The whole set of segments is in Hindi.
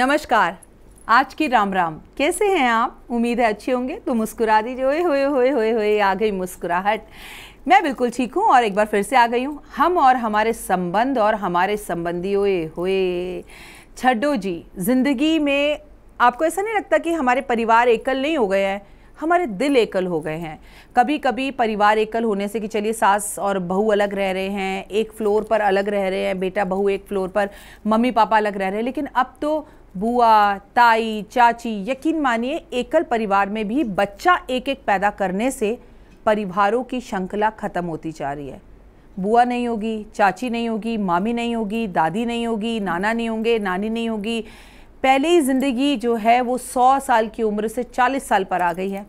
नमस्कार आज की राम राम कैसे हैं आप उम्मीद है अच्छे होंगे तो मुस्कुरा दीजिए ओए होए होए होए होए आ गई मुस्कुराहट मैं बिल्कुल ठीक हूँ और एक बार फिर से आ गई हूँ हम और हमारे संबंध और हमारे संबंधी ओए होए छड्डो जी जिंदगी में आपको ऐसा नहीं लगता कि हमारे परिवार एकल नहीं हो गए हैं हमारे दिल एकल हो गए हैं कभी कभी परिवार एकल होने से कि चलिए सास और बहू अलग रह रहे हैं एक फ्लोर पर अलग रह रहे हैं बेटा बहू एक फ्लोर पर मम्मी पापा अलग रह रहे हैं लेकिन अब तो बुआ ताई चाची यकीन मानिए एकल परिवार में भी बच्चा एक एक पैदा करने से परिवारों की श्रृंखला ख़त्म होती जा रही है बुआ नहीं होगी चाची नहीं होगी मामी नहीं होगी दादी नहीं होगी नाना नहीं होंगे नानी नहीं होगी पहले ही ज़िंदगी जो है वो सौ साल की उम्र से चालीस साल पर आ गई है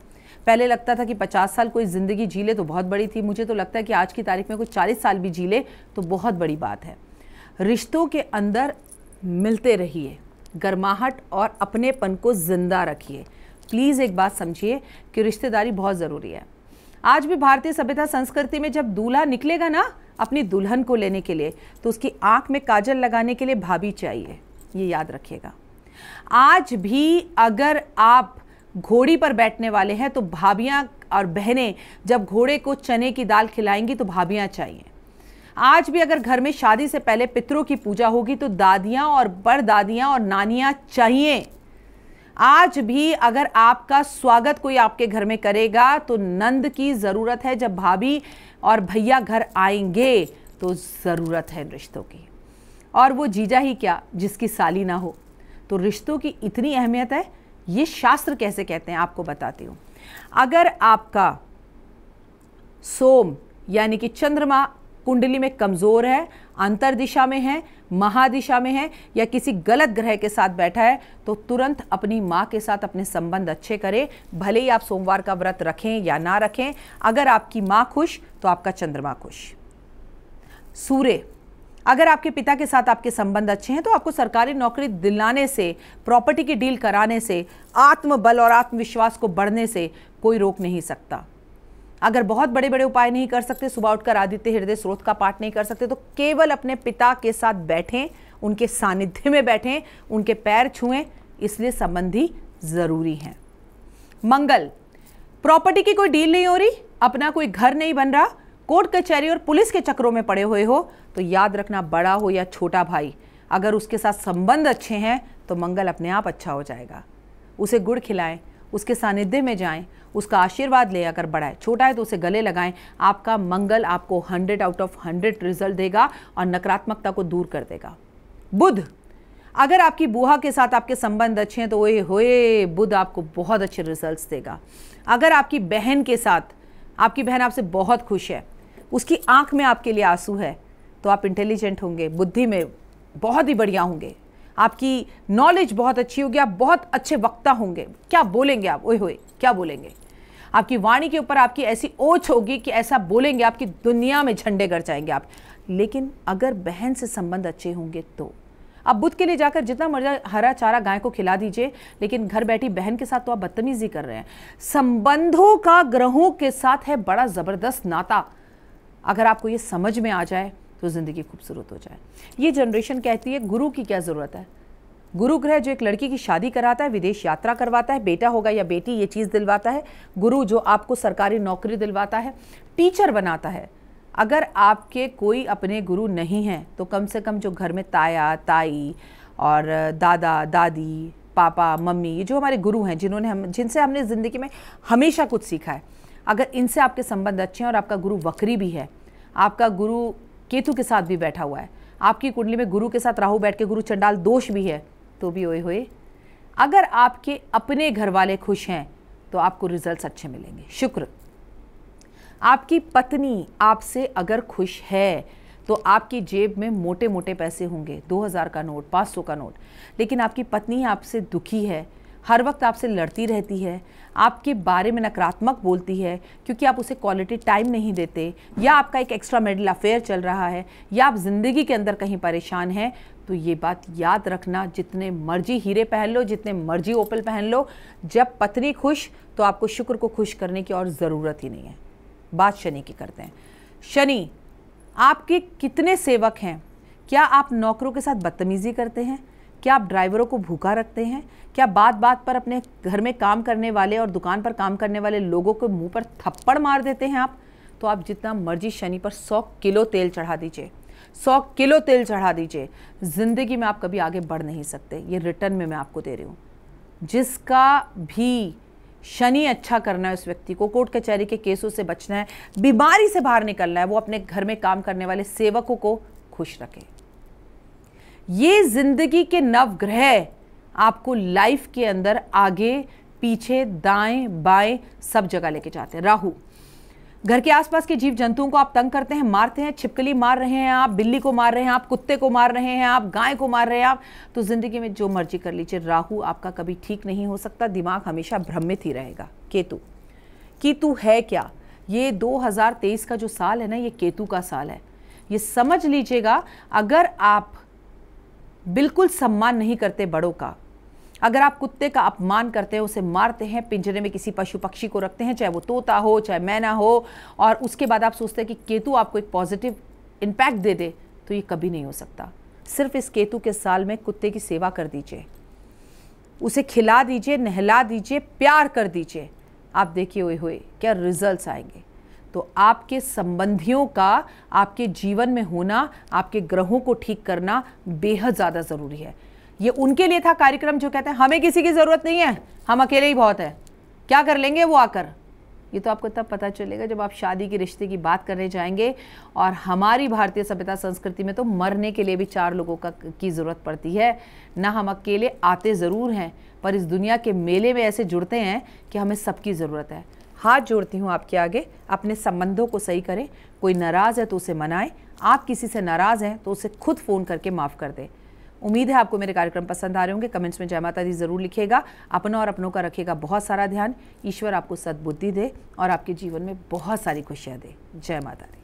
पहले लगता था कि पचास साल कोई ज़िंदगी जी ले तो बहुत बड़ी थी मुझे तो लगता है कि आज की तारीख में कोई चालीस साल भी जी ले तो बहुत बड़ी बात है रिश्तों के अंदर मिलते रहिए गर्माहट और अपनेपन को ज़िंदा रखिए प्लीज़ एक बात समझिए कि रिश्तेदारी बहुत ज़रूरी है आज भी भारतीय सभ्यता संस्कृति में जब दूल्हा निकलेगा ना अपनी दुल्हन को लेने के लिए तो उसकी आंख में काजल लगाने के लिए भाभी चाहिए ये याद रखिएगा आज भी अगर आप घोड़ी पर बैठने वाले हैं तो भाभियाँ और बहनें जब घोड़े को चने की दाल खिलाएंगी तो भाभियाँ चाहिए आज भी अगर घर में शादी से पहले पितरों की पूजा होगी तो दादियां और दादियां और नानियां चाहिए आज भी अगर आपका स्वागत कोई आपके घर में करेगा तो नंद की ज़रूरत है जब भाभी और भैया घर आएंगे तो ज़रूरत है रिश्तों की और वो जीजा ही क्या जिसकी साली ना हो तो रिश्तों की इतनी अहमियत है ये शास्त्र कैसे कहते हैं आपको बताती हूँ अगर आपका सोम यानी कि चंद्रमा कुंडली में कमज़ोर है अंतर दिशा में है महादिशा में है या किसी गलत ग्रह के साथ बैठा है तो तुरंत अपनी माँ के साथ अपने संबंध अच्छे करें भले ही आप सोमवार का व्रत रखें या ना रखें अगर आपकी माँ खुश तो आपका चंद्रमा खुश सूर्य अगर आपके पिता के साथ आपके संबंध अच्छे हैं तो आपको सरकारी नौकरी दिलाने से प्रॉपर्टी की डील कराने से आत्मबल और आत्मविश्वास को बढ़ने से कोई रोक नहीं सकता अगर बहुत बड़े बड़े उपाय नहीं कर सकते सुबह उठकर आदित्य हृदय स्रोत का पाठ नहीं कर सकते तो केवल अपने पिता के साथ बैठें उनके सानिध्य में बैठें उनके पैर छुएं इसलिए संबंधी ज़रूरी हैं मंगल प्रॉपर्टी की कोई डील नहीं हो रही अपना कोई घर नहीं बन रहा कोर्ट कचहरी और पुलिस के चक्रों में पड़े हुए हो तो याद रखना बड़ा हो या छोटा भाई अगर उसके साथ संबंध अच्छे हैं तो मंगल अपने आप अच्छा हो जाएगा उसे गुड़ खिलाएं उसके सानिध्य में जाएं उसका आशीर्वाद ले बड़ा है छोटा है तो उसे गले लगाएं आपका मंगल आपको 100 आउट ऑफ 100 रिजल्ट देगा और नकारात्मकता को दूर कर देगा बुध अगर आपकी बुआ के साथ आपके संबंध अच्छे हैं तो ओए होए बुध आपको बहुत अच्छे रिजल्ट्स देगा अगर आपकी बहन के साथ आपकी बहन आपसे बहुत खुश है उसकी आंख में आपके लिए आंसू है तो आप इंटेलिजेंट होंगे बुद्धि में बहुत ही बढ़िया होंगे आपकी नॉलेज बहुत अच्छी होगी आप बहुत अच्छे वक्ता होंगे क्या बोलेंगे आप ओए होए क्या बोलेंगे आपकी वाणी के ऊपर आपकी ऐसी ओछ होगी कि ऐसा बोलेंगे आपकी दुनिया में झंडे गड़ जाएंगे आप लेकिन अगर बहन से संबंध अच्छे होंगे तो आप बुध के लिए जाकर जितना मर्जा हरा चारा गाय को खिला दीजिए लेकिन घर बैठी बहन के साथ तो आप बदतमीजी कर रहे हैं संबंधों का ग्रहों के साथ है बड़ा ज़बरदस्त नाता अगर आपको ये समझ में आ जाए तो ज़िंदगी खूबसूरत हो जाए ये जनरेशन कहती है गुरु की क्या ज़रूरत है गुरु ग्रह जो एक लड़की की शादी कराता है विदेश यात्रा करवाता है बेटा होगा या बेटी ये चीज़ दिलवाता है गुरु जो आपको सरकारी नौकरी दिलवाता है टीचर बनाता है अगर आपके कोई अपने गुरु नहीं हैं तो कम से कम जो घर में ताया ताई और दादा दादी पापा मम्मी ये जो हमारे गुरु हैं जिन्होंने हम जिनसे हमने ज़िंदगी में हमेशा कुछ सीखा है अगर इनसे आपके संबंध अच्छे हैं और आपका गुरु वक्री भी है आपका गुरु केतु के साथ भी बैठा हुआ है आपकी कुंडली में गुरु के साथ राहु बैठ के गुरु चंडाल दोष भी है तो भी ओए होए अगर आपके अपने घर वाले खुश हैं तो आपको रिजल्ट्स अच्छे मिलेंगे शुक्र आपकी पत्नी आपसे अगर खुश है तो आपकी जेब में मोटे मोटे पैसे होंगे 2000 का नोट 500 का नोट लेकिन आपकी पत्नी आपसे दुखी है हर वक्त आपसे लड़ती रहती है आपके बारे में नकारात्मक बोलती है क्योंकि आप उसे क्वालिटी टाइम नहीं देते या आपका एक एक्स्ट्रा मेडल अफेयर चल रहा है या आप ज़िंदगी के अंदर कहीं परेशान हैं तो ये बात याद रखना जितने मर्जी हीरे पहन लो जितने मर्जी ओपल पहन लो जब पत्नी खुश तो आपको शुक्र को खुश करने की और ज़रूरत ही नहीं है बात शनि की करते हैं शनि आपके कितने सेवक हैं क्या आप नौकरों के साथ बदतमीज़ी करते हैं क्या आप ड्राइवरों को भूखा रखते हैं क्या बात बात पर अपने घर में काम करने वाले और दुकान पर काम करने वाले लोगों के मुंह पर थप्पड़ मार देते हैं आप तो आप जितना मर्जी शनि पर सौ किलो तेल चढ़ा दीजिए सौ किलो तेल चढ़ा दीजिए ज़िंदगी में आप कभी आगे बढ़ नहीं सकते ये रिटर्न में मैं आपको दे रही हूँ जिसका भी शनि अच्छा करना है उस व्यक्ति को कोर्ट कचहरी के केसों से बचना है बीमारी से बाहर निकलना है वो अपने घर में काम करने वाले सेवकों को खुश रखें ये ज़िंदगी के नवग्रह आपको लाइफ के अंदर आगे पीछे दाएं बाएं सब जगह लेके जाते हैं राहु घर के आसपास के जीव जंतुओं को आप तंग करते हैं मारते हैं छिपकली मार रहे हैं आप बिल्ली को मार रहे हैं आप कुत्ते को मार रहे हैं आप गाय को मार रहे हैं आप तो ज़िंदगी में जो मर्जी कर लीजिए राहु आपका कभी ठीक नहीं हो सकता दिमाग हमेशा भ्रमित ही रहेगा केतु केतु है क्या ये 2023 का जो साल है ना ये केतु का साल है ये समझ लीजिएगा अगर आप बिल्कुल सम्मान नहीं करते बड़ों का अगर आप कुत्ते का अपमान करते हैं उसे मारते हैं पिंजरे में किसी पशु पक्षी को रखते हैं चाहे वो तोता हो चाहे मैना हो और उसके बाद आप सोचते हैं कि केतु आपको एक पॉजिटिव इम्पैक्ट दे दे तो ये कभी नहीं हो सकता सिर्फ इस केतु के साल में कुत्ते की सेवा कर दीजिए उसे खिला दीजिए नहला दीजिए प्यार कर दीजिए आप देखिए हुए हुए क्या रिजल्ट्स आएंगे तो आपके संबंधियों का आपके जीवन में होना आपके ग्रहों को ठीक करना बेहद ज़्यादा ज़रूरी है ये उनके लिए था कार्यक्रम जो कहते हैं हमें किसी की ज़रूरत नहीं है हम अकेले ही बहुत हैं क्या कर लेंगे वो आकर ये तो आपको तब पता चलेगा जब आप शादी के रिश्ते की बात करने जाएंगे और हमारी भारतीय सभ्यता संस्कृति में तो मरने के लिए भी चार लोगों का की ज़रूरत पड़ती है ना हम अकेले आते ज़रूर हैं पर इस दुनिया के मेले में ऐसे जुड़ते हैं कि हमें सबकी ज़रूरत है हाथ जोड़ती हूँ आपके आगे अपने संबंधों को सही करें कोई नाराज़ है तो उसे मनाएं आप किसी से नाराज़ हैं तो उसे खुद फ़ोन करके माफ़ कर दें उम्मीद है आपको मेरे कार्यक्रम पसंद आ रहे होंगे कमेंट्स में जय माता दी ज़रूर लिखेगा अपनों और अपनों का रखेगा बहुत सारा ध्यान ईश्वर आपको सद्बुद्धि दे और आपके जीवन में बहुत सारी खुशियाँ दे जय माता दी